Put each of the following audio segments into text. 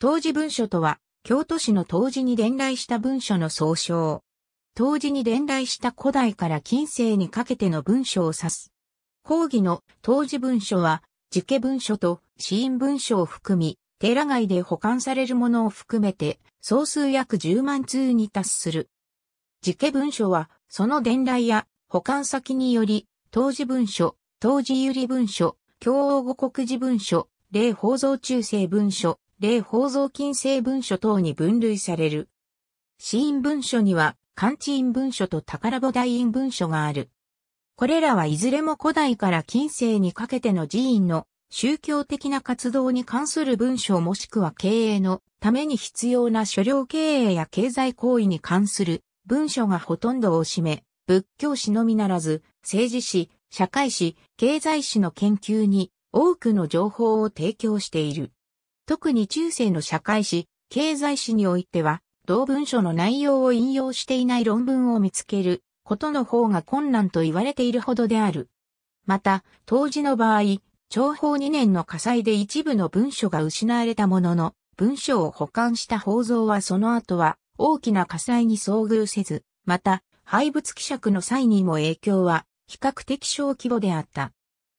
当時文書とは、京都市の当時に伝来した文書の総称。当時に伝来した古代から近世にかけての文書を指す。講義の当時文書は、時家文書と死因文書を含み、寺外で保管されるものを含めて、総数約10万通に達する。時家文書は、その伝来や保管先により、当時文書、当時有利文書、京王五国寺文書、例法蔵中世文書、例法蔵金星文書等に分類される。死因文書には、漢地因文書と宝母大因文書がある。これらはいずれも古代から近世にかけての寺院の宗教的な活動に関する文書もしくは経営のために必要な所領経営や経済行為に関する文書がほとんどを占め、仏教史のみならず、政治史、社会史、経済史の研究に多くの情報を提供している。特に中世の社会史、経済史においては、同文書の内容を引用していない論文を見つけることの方が困難と言われているほどである。また、当時の場合、長方2年の火災で一部の文書が失われたものの、文書を保管した宝蔵はその後は大きな火災に遭遇せず、また、廃物希釈の際にも影響は比較的小規模であった。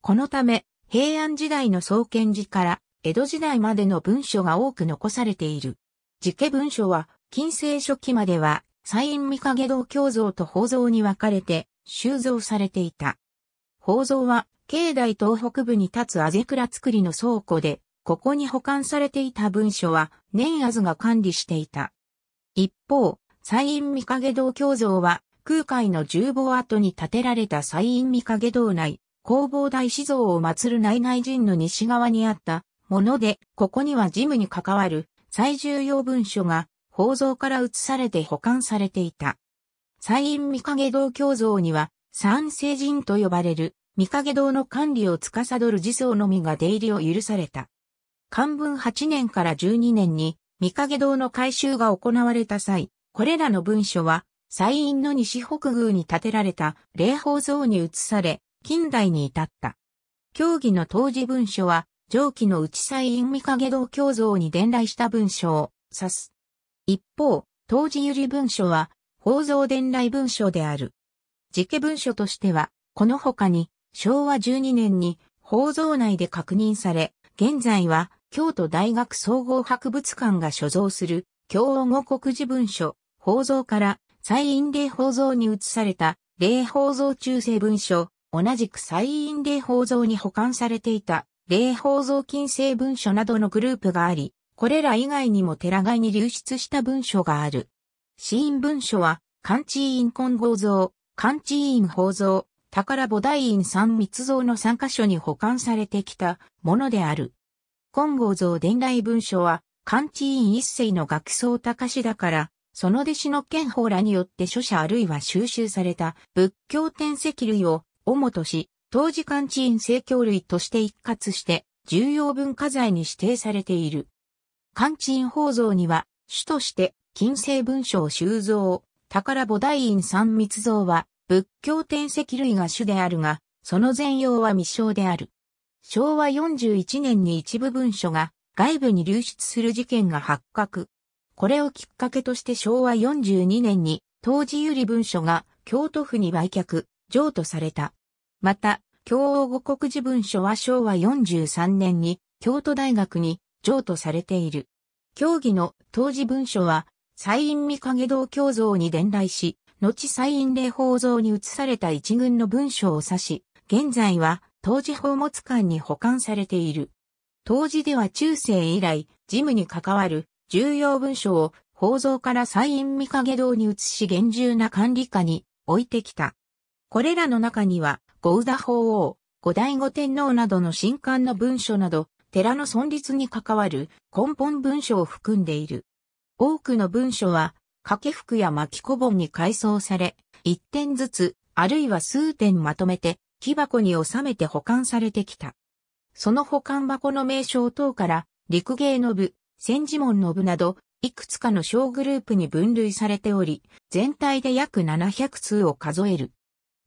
このため、平安時代の創建時から江戸時代までの文書が多く残されている。時家文書は、近世初期までは、西院御影堂教像と宝蔵に分かれて、収蔵されていた。宝蔵は、境内東北部に立つあぜ倉造りの倉庫で、ここに保管されていた文書は、年安が管理していた。一方、西院御影堂教像は、空海の重房跡に建てられた西院御影堂内、工房大師像を祀る内内陣の西側にあったもので、ここには事務に関わる最重要文書が宝蔵から移されて保管されていた。西院三影堂教像には、三聖人と呼ばれる三影堂の管理を司る寺僧のみが出入りを許された。漢文8年から12年に三影堂の改修が行われた際、これらの文書は、西院の西北宮に建てられた霊宝像に移され、近代に至った。教義の当時文書は、上記の内祭院御影堂教像に伝来した文書を指す。一方、当時百合文書は、法蔵伝来文書である。時家文書としては、この他に、昭和12年に法蔵内で確認され、現在は、京都大学総合博物館が所蔵する、京王語国事文書、法蔵から、再院礼法蔵に移された、礼法蔵中世文書、同じく再院礼法蔵に保管されていた霊宝造金星文書などのグループがあり、これら以外にも寺外に流出した文書がある。死因文書は、漢地院金剛像、漢地院宝蔵、宝菩提院三密像の3箇所に保管されてきたものである。金剛像伝来文書は、漢地院一世の学僧高志だから、その弟子の剣法らによって書者あるいは収集された仏教典籍類を主とし、当時間地院正教類として一括して重要文化財に指定されている。関地院宝蔵には、主として金星文章収蔵、宝菩提院三密造は仏教天籍類が主であるが、その全容は未詳である。昭和41年に一部文書が外部に流出する事件が発覚。これをきっかけとして昭和42年に当時有利文書が京都府に売却、譲渡された。また、共和国寺文書は昭和43年に京都大学に譲渡されている。協議の当時文書は、西院御影堂教像に伝来し、後西院礼法像に移された一軍の文書を指し、現在は当時宝物館に保管されている。当時では中世以来、事務に関わる重要文書を宝像から西院御影堂に移し厳重な管理下に置いてきた。これらの中には、ゴウダ法王、後醍醐天皇などの新刊の文書など、寺の存立に関わる根本文書を含んでいる。多くの文書は、掛け服や巻小本に改装され、一点ずつ、あるいは数点まとめて、木箱に収めて保管されてきた。その保管箱の名称等から、陸芸の部、戦時門の部など、いくつかの小グループに分類されており、全体で約700通を数える。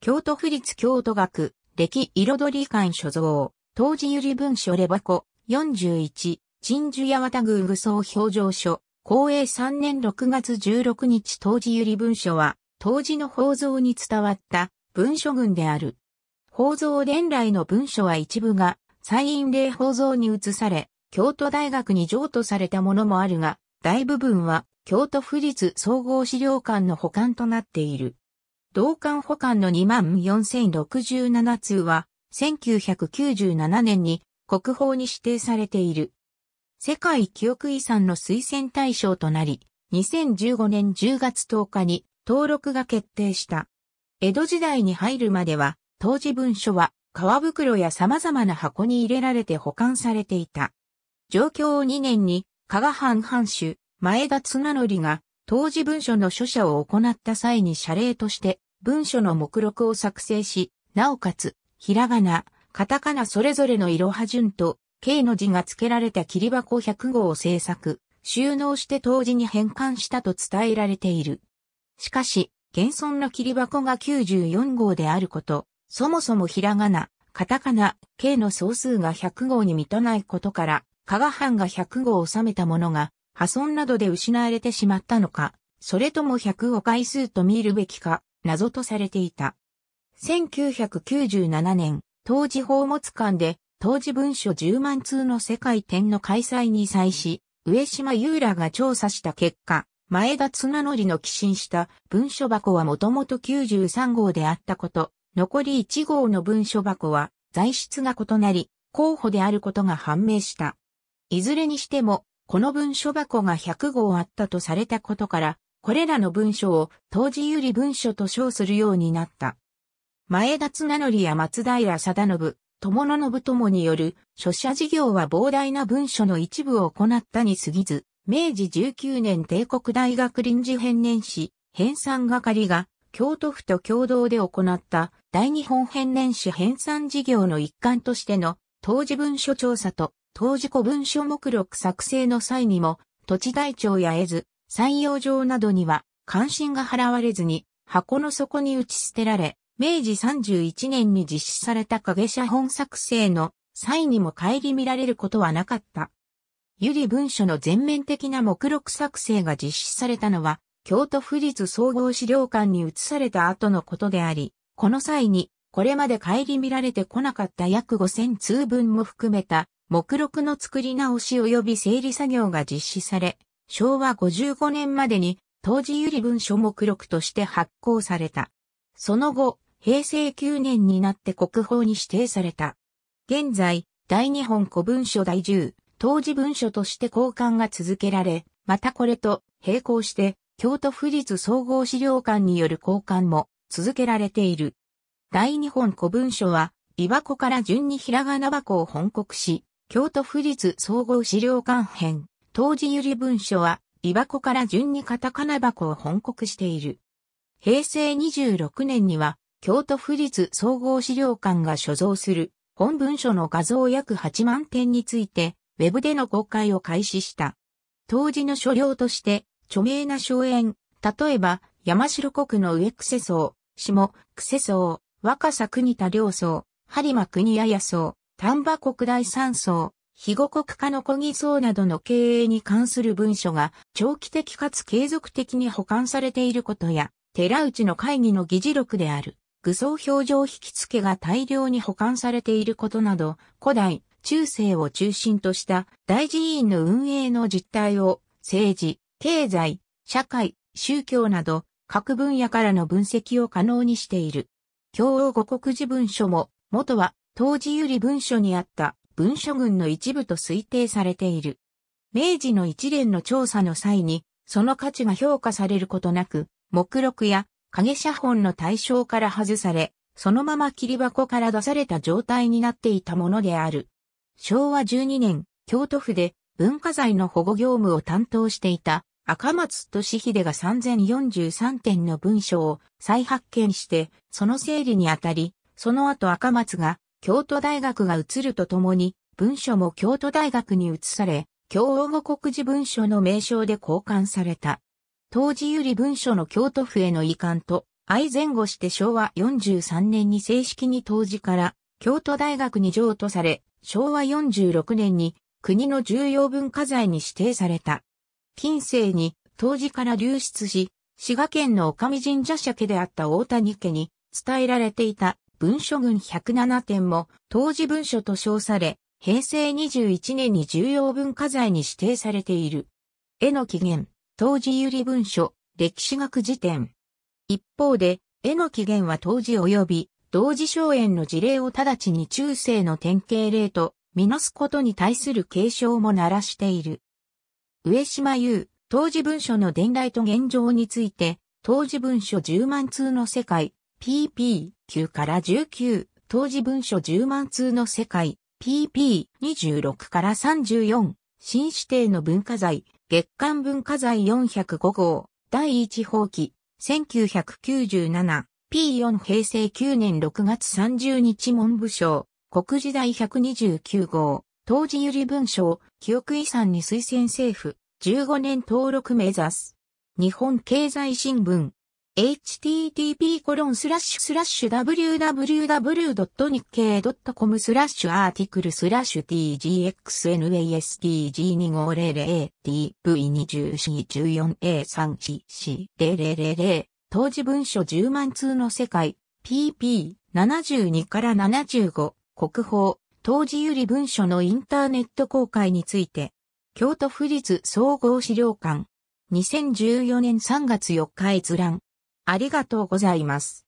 京都府立京都学、歴彩り館所蔵、当時ゆり文書レバコ、41、鎮守八幡宮武装表情書、公営3年6月16日当時ゆり文書は、当時の宝蔵に伝わった文書群である。宝蔵伝来の文書は一部が、再印令宝蔵に移され、京都大学に譲渡されたものもあるが、大部分は京都府立総合資料館の保管となっている。同館保管の24,067通は、1997年に国宝に指定されている。世界記憶遺産の推薦対象となり、2015年10月10日に登録が決定した。江戸時代に入るまでは、当時文書は革袋や様々な箱に入れられて保管されていた。状況を2年に加賀藩藩主、前田綱則が当時文書の書写を行った際に謝礼として文書の目録を作成し、なおかつ、ひらがな、カタカナそれぞれの色派は順と、K の字が付けられた切り箱100号を制作、収納して当時に返還したと伝えられている。しかし、現存の切り箱が94号であること、そもそもひらがな、カタカナ、K の総数が100号に満たないことから、加賀藩が100号を収めたものが、破損などで失われてしまったのか、それとも100を回数と見るべきか、謎とされていた。1997年、当時宝物館で、当時文書10万通の世界展の開催に際し、上島優らが調査した結果、前田綱則の寄進した文書箱はもともと93号であったこと、残り1号の文書箱は材質が異なり、候補であることが判明した。いずれにしても、この文書箱が100号あったとされたことから、これらの文書を当時有利文書と称するようになった。前田綱則や松平定信、友野信友による書写事業は膨大な文書の一部を行ったに過ぎず、明治19年帝国大学臨時編年史、編纂係が京都府と共同で行った大日本編年史編纂事業の一環としての当時文書調査と当時古文書目録作成の際にも、土地台帳や絵図、採用状などには関心が払われずに箱の底に打ち捨てられ、明治31年に実施された影写本作成の際にも帰り見られることはなかった。ゆり文書の全面的な目録作成が実施されたのは、京都府立総合資料館に移された後のことであり、この際に、これまで帰り見られてこなかった約5000通分も含めた目録の作り直し及び整理作業が実施され、昭和55年までに当時由利文書目録として発行された。その後、平成9年になって国宝に指定された。現在、大日本古文書第10、当時文書として交換が続けられ、またこれと並行して、京都府立総合資料館による交換も続けられている。大日本古文書は、岩子から順にひらがな箱を本国し、京都府立総合資料館編、当時ゆり文書は、美箱から順にカタカナ箱を本国している。平成26年には、京都府立総合資料館が所蔵する本文書の画像約8万点について、ウェブでの公開を開始した。当時の書領として、著名な荘園、例えば、山城国の上癖荘、下、癖荘、若狭国田良荘、播磨国屋屋荘、丹波国大山荘、肥後国家の小木層などの経営に関する文書が長期的かつ継続的に保管されていることや、寺内の会議の議事録である、具装表情引き付けが大量に保管されていることなど、古代、中世を中心とした大寺院の運営の実態を政治、経済、社会、宗教など各分野からの分析を可能にしている。共和五国事文書も元は当時より文書にあった文書群の一部と推定されている。明治の一連の調査の際に、その価値が評価されることなく、目録や影写本の対象から外され、そのまま切り箱から出された状態になっていたものである。昭和12年、京都府で文化財の保護業務を担当していた赤松俊秀が3043点の文書を再発見して、その整理にあたり、その後赤松が京都大学が移るとともに、文書も京都大学に移され、京王護国事文書の名称で交換された。当時より文書の京都府への移管と、愛前後して昭和43年に正式に当時から京都大学に譲渡され、昭和46年に国の重要文化財に指定された。近世に当時から流出し、滋賀県の岡見神社社家であった大谷家に伝えられていた文書群107点も当時文書と称され、平成21年に重要文化財に指定されている。絵の起源、当時百合文書、歴史学辞典。一方で、絵の起源は当時及び、同時荘園の事例を直ちに中世の典型例と見なすことに対する継承も鳴らしている。上島優、当時文書の伝来と現状について、当時文書10万通の世界、PP、9から19、当時文書10万通の世界、PP、26から34、新指定の文化財、月間文化財405号、第1法棄、1997、P4 平成9年6月30日文部省、国時代129号、当時百合文書、記憶遺産に推薦政府、15年登録目指す。日本経済新聞、http://www.nikkei.com スラッシュアーティクルスラッシュ tgxnastg2500ATV24A34CC0000 当時文書10万通の世界 pp72 から75国宝当時より文書のインターネット公開について京都府立総合資料館2014年3月4日閲覧ありがとうございます。